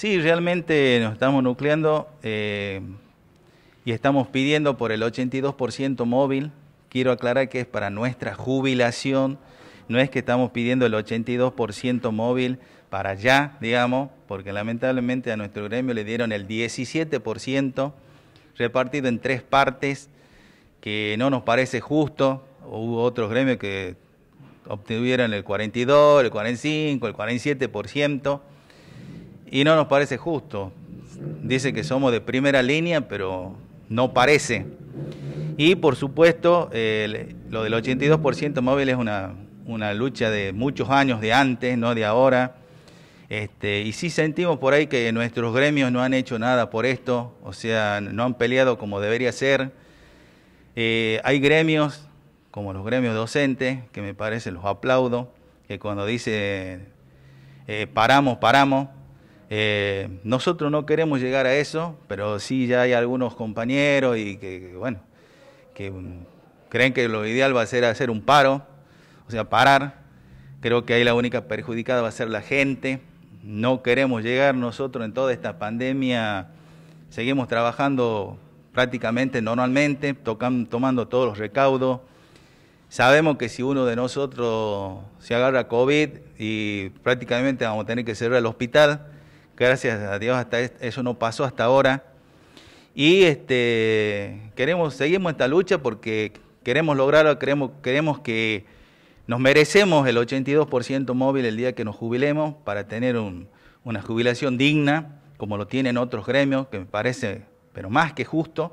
Sí, realmente nos estamos nucleando eh, y estamos pidiendo por el 82% móvil. Quiero aclarar que es para nuestra jubilación. No es que estamos pidiendo el 82% móvil para allá, digamos, porque lamentablemente a nuestro gremio le dieron el 17% repartido en tres partes, que no nos parece justo. Hubo otros gremios que obtuvieron el 42, el 45, el 47% y no nos parece justo. Dice que somos de primera línea, pero no parece. Y por supuesto, lo del 82% móvil es una, lucha de muchos años de antes, no de ahora. Este, y sí sentimos por ahí que nuestros gremios no han hecho nada por esto, o sea, no han peleado como debería ser. Eh, hay gremios, como los gremios docentes, que me parece los aplaudo, que cuando dice eh, paramos, paramos, eh, nosotros no queremos llegar a eso, pero sí ya hay algunos compañeros y que, bueno, que mm, creen que lo ideal va a ser hacer un paro, o sea, parar. Creo que ahí la única perjudicada va a ser la gente. No queremos llegar nosotros en toda esta pandemia. Seguimos trabajando prácticamente normalmente, tomando todos los recaudos. Sabemos que si uno de nosotros se agarra COVID y prácticamente vamos a tener que cerrar el hospital, Gracias a Dios, hasta eso no pasó hasta ahora. Y este, queremos, seguimos esta lucha porque queremos lograrlo, queremos, queremos que nos merecemos el 82% móvil el día que nos jubilemos para tener una jubilación digna, como lo tienen otros gremios, que me parece, pero más que justo.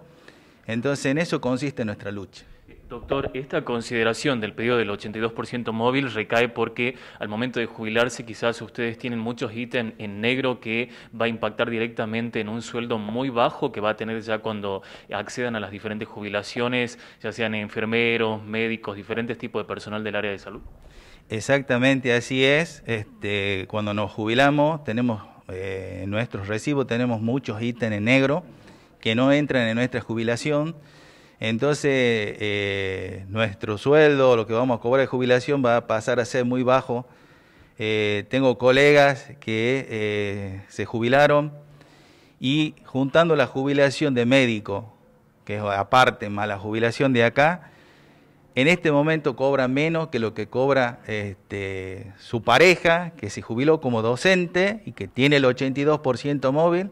Entonces en eso consiste nuestra lucha. Doctor, esta consideración del pedido del 82% móvil recae porque al momento de jubilarse quizás ustedes tienen muchos ítems en negro que va a impactar directamente en un sueldo muy bajo que va a tener ya cuando accedan a las diferentes jubilaciones, ya sean enfermeros, médicos, diferentes tipos de personal del área de salud. Exactamente, así es. Este, cuando nos jubilamos tenemos eh, nuestros recibos, tenemos muchos ítems en negro que no entran en nuestra jubilación. Entonces, eh, nuestro sueldo, lo que vamos a cobrar de jubilación, va a pasar a ser muy bajo. Eh, tengo colegas que eh, se jubilaron y juntando la jubilación de médico, que es aparte más la jubilación de acá, en este momento cobra menos que lo que cobra este, su pareja, que se jubiló como docente y que tiene el 82% móvil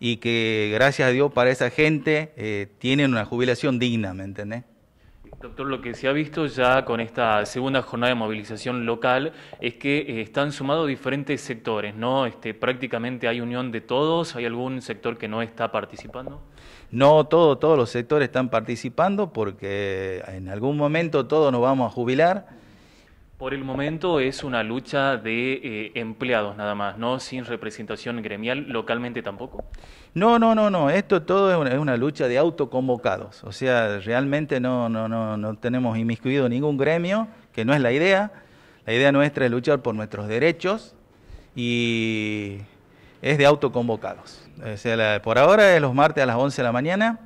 y que gracias a Dios para esa gente eh, tienen una jubilación digna, ¿me entendés? Doctor, lo que se ha visto ya con esta segunda jornada de movilización local es que eh, están sumados diferentes sectores, ¿no? Este, prácticamente hay unión de todos, ¿hay algún sector que no está participando? No, todo, todos los sectores están participando porque eh, en algún momento todos nos vamos a jubilar por el momento es una lucha de eh, empleados nada más, ¿no? Sin representación gremial localmente tampoco. No, no, no, no. Esto todo es una, lucha de autoconvocados. O sea, realmente no, no, no, no tenemos inmiscuido ningún gremio, que no es la idea. La idea nuestra es luchar por nuestros derechos y es de autoconvocados. O sea, por ahora es los martes a las 11 de la mañana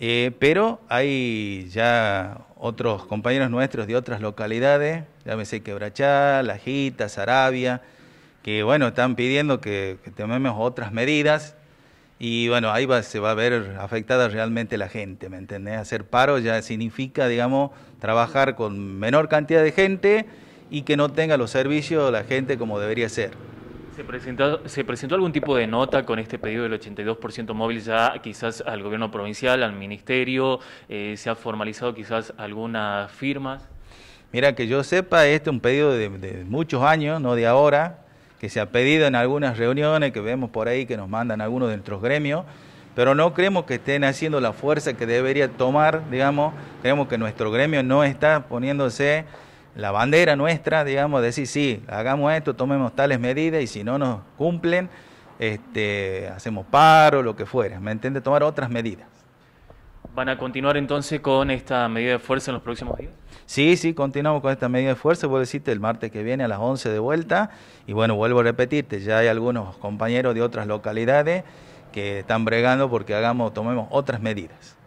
eh, pero hay ya otros compañeros nuestros de otras localidades, ya me sé Quebrachá, Lajita, Sarabia, que bueno, están pidiendo que, tomemos otras medidas y bueno, ahí se va a ver afectada realmente la gente, ¿me entendés? Hacer paro ya significa, digamos, trabajar con menor cantidad de gente y que no tenga los servicios la gente como debería ser. ¿Se presentó, algún tipo de nota con este pedido del 82% móvil ya quizás al gobierno provincial, al ministerio? Eh, ¿Se ha formalizado quizás algunas firmas? Mira, que yo sepa, este es un pedido de, de muchos años, no de ahora, que se ha pedido en algunas reuniones que vemos por ahí que nos mandan algunos de nuestros gremios, pero no creemos que estén haciendo la fuerza que debería tomar, digamos, creemos que nuestro gremio no está poniéndose la bandera nuestra, digamos, decir, sí, hagamos esto, tomemos tales medidas y si no nos cumplen, este, hacemos paro, lo que fuera, ¿me entiende? Tomar otras medidas. ¿Van a continuar entonces con esta medida de fuerza en los próximos días? Sí, sí, continuamos con esta medida de fuerza. a decirte, el martes que viene a las 11 de vuelta. Y bueno, vuelvo a repetirte, ya hay algunos compañeros de otras localidades que están bregando porque hagamos, tomemos otras medidas.